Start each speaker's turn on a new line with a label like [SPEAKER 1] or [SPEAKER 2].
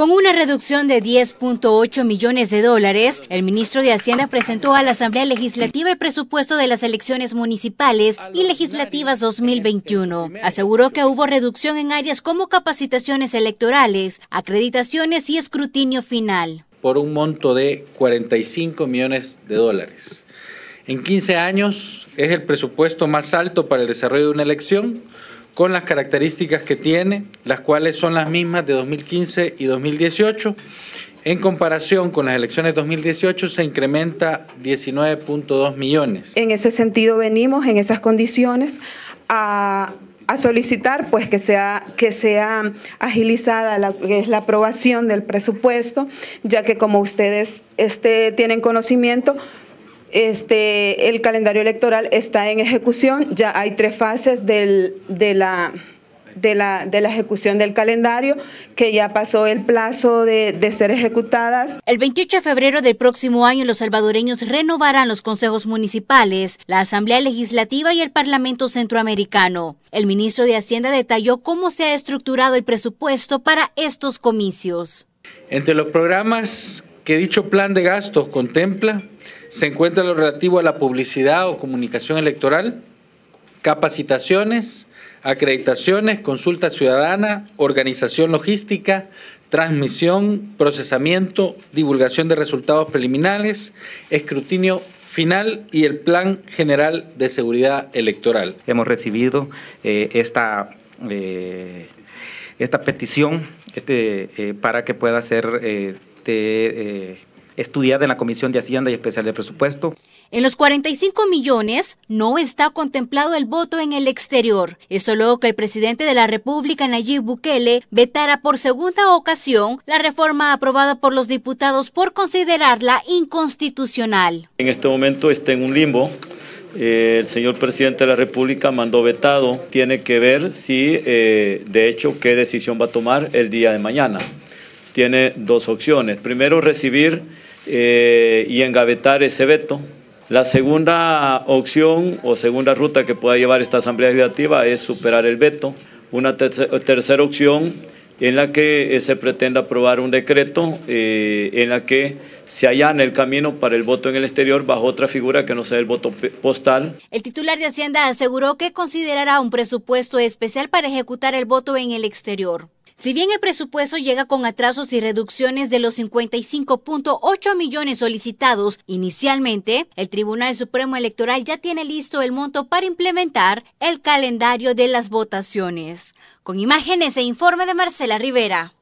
[SPEAKER 1] Con una reducción de 10.8 millones de dólares, el ministro de Hacienda presentó a la Asamblea Legislativa el presupuesto de las elecciones municipales y legislativas 2021. Aseguró que hubo reducción en áreas como capacitaciones electorales, acreditaciones y escrutinio final.
[SPEAKER 2] Por un monto de 45 millones de dólares. En 15 años es el presupuesto más alto para el desarrollo de una elección con las características que tiene, las cuales son las mismas de 2015 y 2018. En comparación con las elecciones de 2018 se incrementa 19.2 millones.
[SPEAKER 3] En ese sentido venimos en esas condiciones a, solicitar pues que sea que sea agilizada la, es la aprobación del presupuesto, ya que como ustedes este, tienen conocimiento, este, el calendario electoral está en ejecución, ya hay tres fases de la de la, ejecución del calendario, que ya pasó el plazo de, de, ser ejecutadas. El 28 de febrero del próximo año, los
[SPEAKER 1] salvadoreños renovarán los consejos municipales, la Asamblea Legislativa y el Parlamento Centroamericano. El ministro de Hacienda detalló cómo se ha estructurado el presupuesto para estos comicios.
[SPEAKER 2] Entre los programas que dicho plan de gastos contempla se encuentra lo relativo a la publicidad o comunicación electoral, capacitaciones, acreditaciones, consulta ciudadana, organización logística, transmisión, procesamiento, divulgación de resultados preliminares, escrutinio final y el Plan General de Seguridad Electoral. Hemos recibido eh, esta... Eh, esta petición este, eh, para que pueda ser eh, estudiada en la Comisión de Hacienda y Especial de Presupuesto.
[SPEAKER 1] En los 45 millones no está contemplado el voto en el exterior. Eso luego que el presidente de la República, Nayib Bukele, vetara por segunda ocasión la reforma aprobada por los diputados por considerarla inconstitucional.
[SPEAKER 4] En este momento está en un limbo. Eh, el señor presidente de la República mandó vetado. Tiene que ver si, eh, de hecho, qué decisión va a tomar el día de mañana tiene dos opciones. Primero, recibir eh, y engavetar ese veto. La segunda opción o segunda ruta que pueda llevar esta Asamblea Legislativa es superar el veto. Una tercera opción en la que eh, se pretenda aprobar un decreto eh, en la que se allana el camino para el voto en el exterior bajo otra figura que no sea el voto postal.
[SPEAKER 1] El titular de Hacienda aseguró que considerará un presupuesto especial para ejecutar el voto en el exterior. Si bien el presupuesto llega con atrasos y reducciones de los 55.8 millones solicitados inicialmente, el Tribunal Supremo Electoral ya tiene listo el monto para implementar el calendario de las votaciones. Con imágenes e informe de Marcela Rivera.